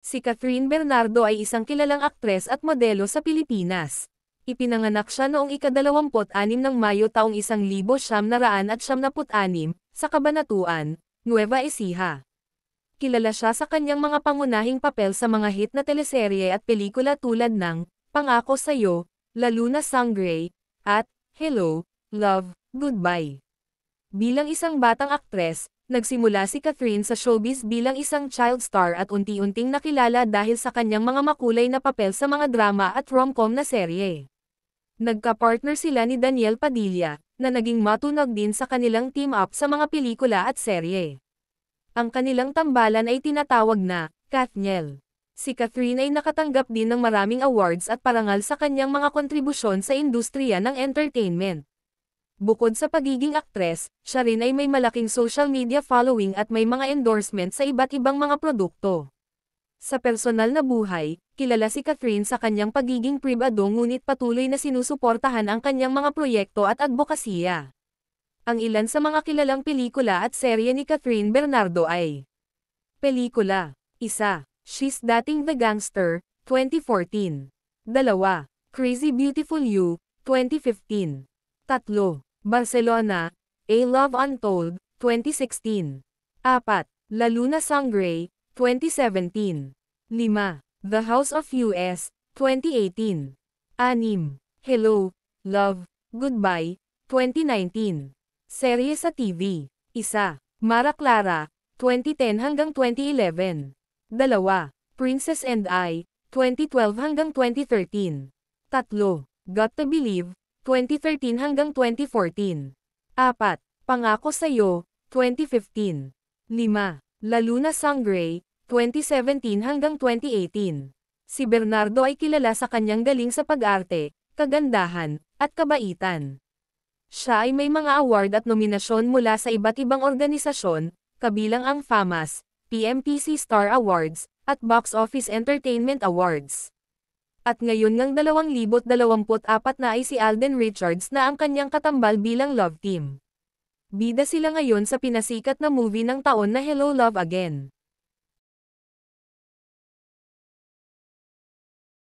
Si Catherine Bernardo ay isang kilalang aktres at modelo sa Pilipinas. Ipinanganak siya noong ikadalawampot anim ng Mayo taong isang libo siyam naraan at siyamnapot anim, sa Kabanatuan, Nueva Ecija. Kilala siya sa kanyang mga pangunahing papel sa mga hit na teleserye at pelikula tulad ng Pangako Sa'yo, La Luna Sangre, at Hello, Love, Goodbye. Bilang isang batang aktres, Nagsimula si Catherine sa showbiz bilang isang child star at unti-unting nakilala dahil sa kanyang mga makulay na papel sa mga drama at rom-com na serye. Nagka-partner sila ni Daniel Padilla, na naging matunog din sa kanilang team-up sa mga pelikula at serye. Ang kanilang tambalan ay tinatawag na, Kathniel. Si Catherine ay nakatanggap din ng maraming awards at parangal sa kanyang mga kontribusyon sa industriya ng entertainment. Bukod sa pagiging aktres, siya rin ay may malaking social media following at may mga endorsement sa iba't ibang mga produkto. Sa personal na buhay, kilala si Catherine sa kanyang pagiging pribado ngunit patuloy na sinusuportahan ang kanyang mga proyekto at advokasya. Ang ilan sa mga kilalang pelikula at serye ni Catherine Bernardo ay Pelikula 1. She's Dating the Gangster, 2014 2. Crazy Beautiful You, 2015 3. Barcelona, A Love Untold, 2016. 4. La Luna Sangre, 2017. 5. The House of US, 2018. 6. Hello, Love, Goodbye, 2019. Serye sa TV. 1. Mara Clara, 2010 hanggang 2011. 2. Princess and I, 2012 hanggang 2013. 3. Got to Believe, 2013 hanggang 2014. 4. Pangako Sa'yo, 2015. 5. Laluna Sangray, 2017 hanggang 2018. Si Bernardo ay kilala sa kanyang galing sa pag-arte, kagandahan, at kabaitan. Siya ay may mga award at nominasyon mula sa iba't ibang organisasyon, kabilang ang FAMAS, PMPC Star Awards, at Box Office Entertainment Awards. At ngayon ng 2024 na ay si Alden Richards na ang kanyang katambal bilang love team. Bida sila ngayon sa pinasikat na movie ng taon na Hello Love Again.